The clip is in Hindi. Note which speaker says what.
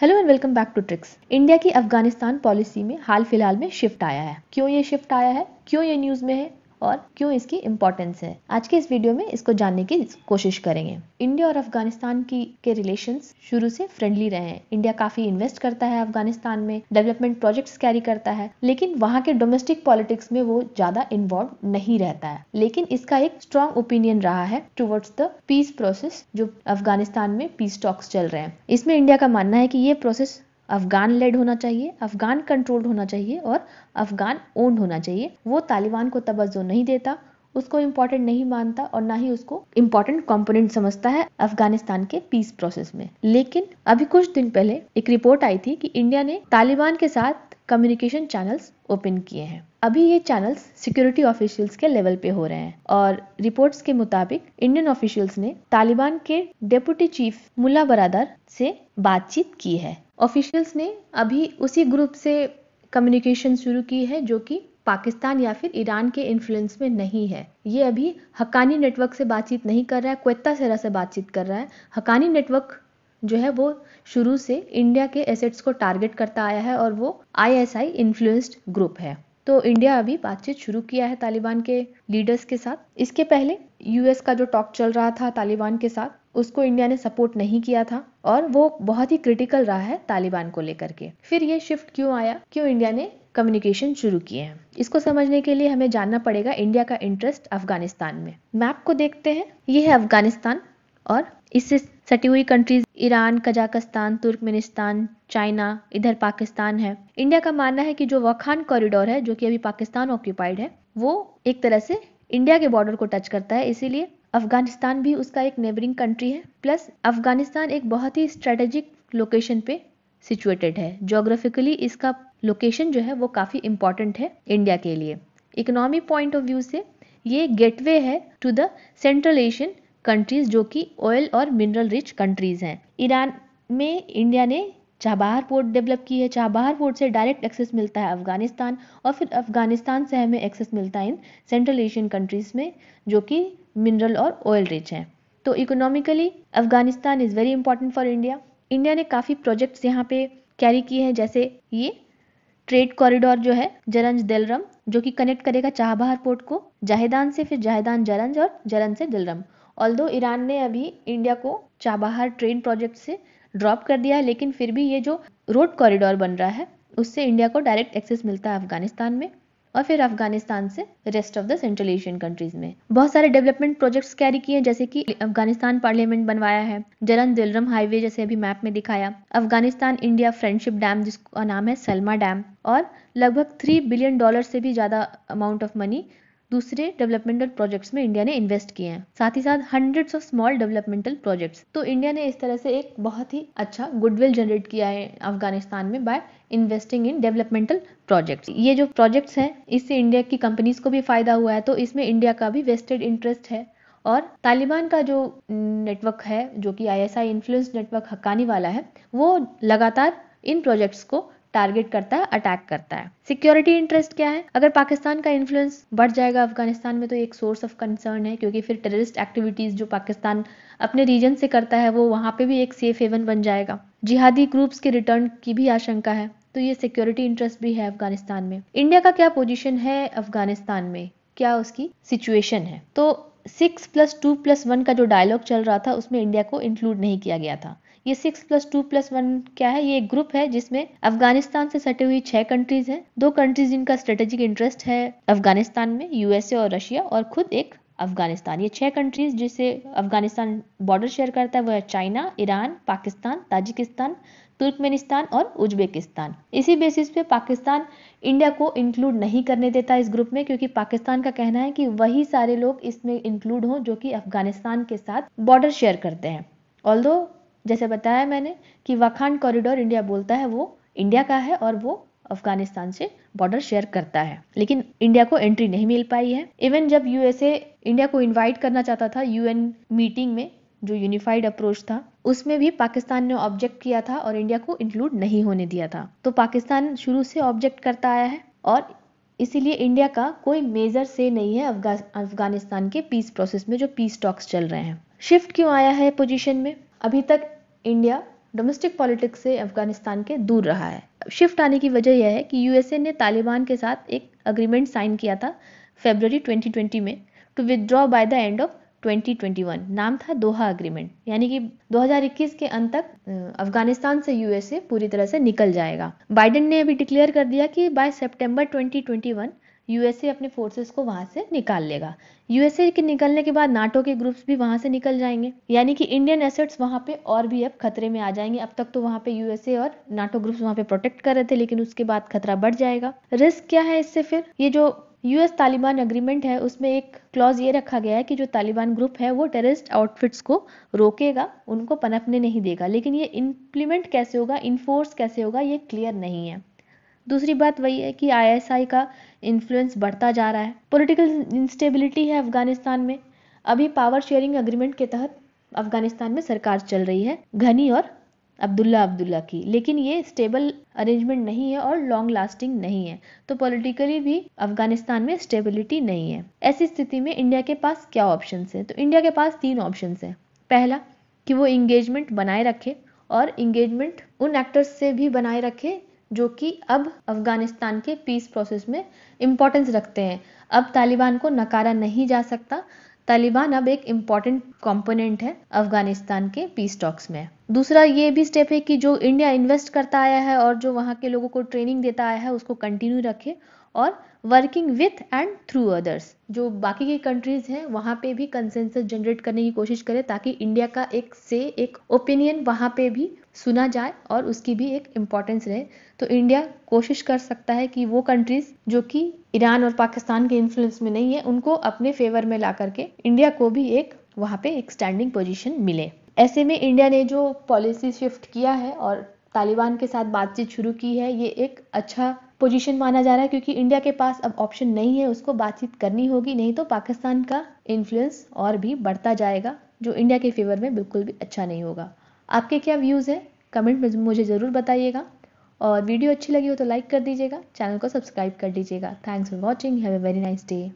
Speaker 1: hello and welcome back to Tricks India की अफगानिस्तान पॉलिसी में हाल फिलहाल में शिफ्ट आया है क्यों ये शिफ्ट आया है क्यों ये न्यूज में है और क्यों इसकी इम्पोर्टेंस है आज के इस वीडियो में इसको जानने की कोशिश करेंगे इंडिया और अफगानिस्तान की के रिलेशन शुरू से फ्रेंडली रहे हैं इंडिया काफी इन्वेस्ट करता है अफगानिस्तान में डेवलपमेंट प्रोजेक्ट्स कैरी करता है लेकिन वहाँ के डोमेस्टिक पॉलिटिक्स में वो ज्यादा इन्वॉल्व नहीं रहता है लेकिन इसका एक स्ट्रॉन्ग ओपिनियन रहा है टूवर्ड्स द पीस प्रोसेस जो अफगानिस्तान में पीस टॉक्स चल रहे हैं इसमें इंडिया का मानना है की ये प्रोसेस अफगान लेड होना चाहिए अफगान कंट्रोल्ड होना चाहिए और अफगान ओन्ड होना चाहिए वो तालिबान को तवज्जो नहीं देता उसको इम्पोर्टेंट नहीं मानता और ना ही उसको इम्पोर्टेंट कंपोनेंट समझता है अफगानिस्तान के पीस प्रोसेस में लेकिन अभी कुछ दिन पहले एक रिपोर्ट आई थी कि इंडिया ने तालिबान के साथ कम्युनिकेशन चैनल्स ओपन किए हैं अभी ये चैनल्स सिक्योरिटी ऑफिशियल्स के लेवल पे हो रहे हैं और रिपोर्ट्स के मुताबिक इंडियन ऑफिशियल्स ने तालिबान के डेप्यूटी चीफ मुला बरादर से बातचीत की है ऑफिशियल्स ने अभी उसी ग्रुप से कम्युनिकेशन शुरू की है जो कि पाकिस्तान या फिर ईरान के इन्फ्लुएंस में नहीं है ये अभी हकानी नेटवर्क से बातचीत नहीं कर रहा है क्वेत्ता सेरा से बातचीत कर रहा है हकानी नेटवर्क जो है वो शुरू से इंडिया के एसेट्स को टारगेट करता आया है और वो आईएसआई इन्फ्लुएंस्ड ग्रुप है तो इंडिया अभी बातचीत शुरू किया है तालिबान के लीडर्स के साथ इसके पहले यूएस का जो टॉक चल रहा था तालिबान के साथ उसको इंडिया ने सपोर्ट नहीं किया था और वो बहुत ही क्रिटिकल रहा है तालिबान को लेकर के फिर ये शिफ्ट क्यों आया क्यों इंडिया ने कम्युनिकेशन शुरू किए हैं इसको समझने के लिए हमें जानना पड़ेगा इंडिया का इंटरेस्ट अफगानिस्तान में मैप को देखते हैं ये है अफगानिस्तान और इससे सटी हुई countries Iran Kazakhstan Turkmenistan China इधर पाकिस्तान है इंडिया का मानना है कि जो वखान कॉरिडोर है जो कि अभी पाकिस्तान ऑक्यूपाइड है वो एक तरह से इंडिया के बॉर्डर को टच करता है इसीलिए अफगानिस्तान भी उसका एक नेबरिंग कंट्री है प्लस अफगानिस्तान एक बहुत ही स्ट्रेटेजिक लोकेशन पे सिचुएटेड है जोग्राफिकली इसका लोकेशन जो है वो काफ़ी इंपॉर्टेंट है इंडिया के लिए इकोनॉमी पॉइंट ऑफ व्यू से ये गेटवे है to the central Asian countries जो कि ऑयल और मिनरल रिच कंट्रीज़ हैं ईरान में इंडिया ने चाबहार पोर्ट डेवलप की है चाबहार पोर्ट से डायरेक्ट एक्सेस मिलता है अफगानिस्तान और फिर अफगानिस्तान से हमें एक्सेस मिलता है इन सेंट्रल एशियन कंट्रीज़ में जो कि मिनरल और ऑयल रिच हैं तो economically Afghanistan is very important for India India ने काफ़ी प्रोजेक्ट्स यहाँ पे कैरी किए हैं जैसे ये ट्रेड कॉरिडोर जो है जरंज दिलरम जो कि कनेक्ट करेगा चाहबहार पोर्ट को जाहेदान से फिर जाहेदान जरंज और जरंज से दिलरम ऑल्दो ईरान ने अभी इंडिया को चाबहार ट्रेन प्रोजेक्ट से ड्रॉप कर दिया है लेकिन फिर भी ये जो रोड कॉरिडोर बन रहा है उससे इंडिया को डायरेक्ट एक्सेस मिलता है अफगानिस्तान में और फिर अफगानिस्तान से rest of the central Asian countries में बहुत सारे डेवलपमेंट प्रोजेक्ट्स कैरी किए जैसे कि अफगानिस्तान पार्लियामेंट बनवाया है जलन दिलरम हाईवे जैसे अभी मैप में दिखाया अफगानिस्तान इंडिया फ्रेंडशिप डैम जिसका नाम है सलमा डैम और लगभग थ्री बिलियन डॉलर से भी ज़्यादा अमाउंट ऑफ मनी दूसरे डेवलपमेंटल प्रोजेक्ट्स में इंडिया ने इन्वेस्ट किए हैं साथ ही साथ hundreds of small developmental projects तो इंडिया ने इस तरह से एक बहुत ही अच्छा गुडविल जनरेट किया है अफगानिस्तान में by investing in developmental project ये जो प्रोजेक्ट्स हैं इससे इंडिया की कंपनीज को भी फायदा हुआ है तो इसमें इंडिया का भी वेस्टेड इंटरेस्ट है और तालिबान का जो नेटवर्क है जो कि आईएसआई इन्फ्लुएंस नेटवर्क हकानी वाला है वो लगातार इन प्रोजेक्ट्स को टारगेट करता है अटैक करता है सिक्योरिटी इंटरेस्ट क्या है अगर पाकिस्तान का इन्फ्लुएंस बढ़ जाएगा अफगानिस्तान में तो एक सोर्स ऑफ कंसर्न है क्योंकि फिर टेररिस्ट एक्टिविटीज जो पाकिस्तान अपने रीजन से करता है वो वहां पे भी एक सेफ हेवन बन जाएगा जिहादी ग्रुप्स के रिटर्न की भी आशंका है तो ये सिक्योरिटी इंटरेस्ट भी है अफगानिस्तान में इंडिया का क्या पोजिशन है अफगानिस्तान में क्या उसकी सिचुएशन है तो six plus two plus one का जो डायलॉग चल रहा था उसमें इंडिया को इंक्लूड नहीं किया गया था ये six plus two plus one क्या है ये एक ग्रुप है जिसमें अफगानिस्तान से सटे हुई छह कंट्रीज हैं दो कंट्रीज जिनका स्ट्रेटेजिक इंटरेस्ट है अफगानिस्तान में यूएसए और रशिया और खुद एक अफगानिस्तान ये छह कंट्रीज जिसे अफगानिस्तान बॉर्डर शेयर करता है वह है China Iran Pakistan Tajikistan Turkmenistan और उज्बेकिस्तान इसी बेसिस पे पाकिस्तान इंडिया को इंक्लूड नहीं करने देता इस ग्रुप में क्योंकि पाकिस्तान का कहना है कि वही सारे लोग इसमें इंक्लूड हों जो कि अफगानिस्तान के साथ बॉर्डर शेयर करते हैं ऑल जैसे बताया मैंने कि वाखान कॉरिडोर इंडिया बोलता है वो इंडिया का है और वो अफगानिस्तान से बॉर्डर शेयर करता है लेकिन इंडिया को एंट्री नहीं मिल पाई है इवन जब यूएसए इंडिया को इनवाइट करना चाहता था यूएन मीटिंग में जो यूनिफाइड अप्रोच था उसमें भी पाकिस्तान ने ऑब्जेक्ट किया था और इंडिया को इंक्लूड नहीं होने दिया था तो पाकिस्तान शुरू से ऑब्जेक्ट करता आया है और इसीलिए इंडिया का कोई मेजर से नहीं है अफगानिस्तान के पीस प्रोसेस में जो पीस टॉक्स चल रहे हैं शिफ्ट क्यों आया है पोजीशन में अभी तक इंडिया डोमेस्टिक पॉलिटिक्स से अफगानिस्तान के दूर रहा है शिफ्ट आने की वजह यह है कि यूएसए ने तालिबान के साथ एक अग्रीमेंट साइन किया था फेबररी 2020 में to withdraw by the end of 2021 नाम था दोहा अग्रीमेंट यानी कि 2021 के अंत तक अफगानिस्तान से यूएसए पूरी तरह से निकल जाएगा बाइडेन ने अभी डिक्लेयर कर दिया कि बाय सितंबर 2021 यूएसए अपने फोर्सेस को वहां से निकाल लेगा यूएसए के निकलने के बाद नाटो के ग्रुप्स भी वहां से निकल जाएंगे यानी कि इंडियन एसेट्स वहां पे और भी अब खतरे में आ जाएंगे अब तक तो वहां पे यूएसए और नाटो ग्रुप्स वहां पे प्रोटेक्ट कर रहे थे लेकिन उसके बाद खतरा बढ़ जाएगा रिस्क क्या है इससे फिर ये जो यूएस तालिबान अग्रीमेंट है उसमें एक क्लॉज ये रखा गया है कि जो तालिबान ग्रुप है वो टेररिस्ट आउटफिट्स को रोकेगा उनको पनपने नहीं देगा लेकिन ये इम्प्लीमेंट कैसे होगा इन्फोर्स कैसे होगा ये क्लियर नहीं है दूसरी बात वही है कि आईएसआई का इन्फ्लुएंस बढ़ता जा रहा है पॉलिटिकल इंस्टेबिलिटी है अफगानिस्तान में अभी पावर शेयरिंग एग्रीमेंट के तहत अफगानिस्तान में सरकार चल रही है घनी और अब्दुल्ला अब्दुल्ला की लेकिन ये स्टेबल अरेंजमेंट नहीं है और लॉन्ग लास्टिंग नहीं है तो पॉलिटिकली भी अफगानिस्तान में स्टेबिलिटी नहीं है ऐसी स्थिति में इंडिया के पास क्या ऑप्शन है तो इंडिया के पास तीन ऑप्शन है पहला कि वो इंगेजमेंट बनाए रखे और इंगेजमेंट उन एक्टर्स से भी बनाए रखे जो कि अब अफगानिस्तान के पीस प्रोसेस में इम्पोर्टेंस रखते हैं अब तालिबान को नकारा नहीं जा सकता तालिबान अब एक इम्पॉर्टेंट कंपोनेंट है अफगानिस्तान के पीस टॉक्स में दूसरा ये भी स्टेप है कि जो इंडिया इन्वेस्ट करता आया है और जो वहाँ के लोगों को ट्रेनिंग देता आया है उसको कंटिन्यू रखे और working with and through others जो बाकी की कंट्रीज़ हैं वहाँ पे भी कंसेंसस जनरेट करने की कोशिश करें ताकि इंडिया का एक से एक ओपिनियन वहाँ पे भी सुना जाए और उसकी भी एक इम्पोर्टेंस रहे तो इंडिया कोशिश कर सकता है कि वो कंट्रीज़ जो कि ईरान और पाकिस्तान के इन्फ्लुएंस में नहीं है उनको अपने फेवर में ला करके इंडिया को भी एक वहाँ पे एक स्टैंडिंग पोजिशन मिले ऐसे में इंडिया ने जो पॉलिसी शिफ्ट किया है और तालिबान के साथ बातचीत शुरू की है ये एक अच्छा पोजीशन माना जा रहा है क्योंकि इंडिया के पास अब ऑप्शन नहीं है उसको बातचीत करनी होगी नहीं तो पाकिस्तान का इन्फ्लुएंस और भी बढ़ता जाएगा जो इंडिया के फेवर में बिल्कुल भी अच्छा नहीं होगा आपके क्या व्यूज़ हैं कमेंट में मुझे ज़रूर बताइएगा और वीडियो अच्छी लगी हो तो लाइक कर दीजिएगा चैनल को सब्सक्राइब कर दीजिएगा thanks for watching have a very nice day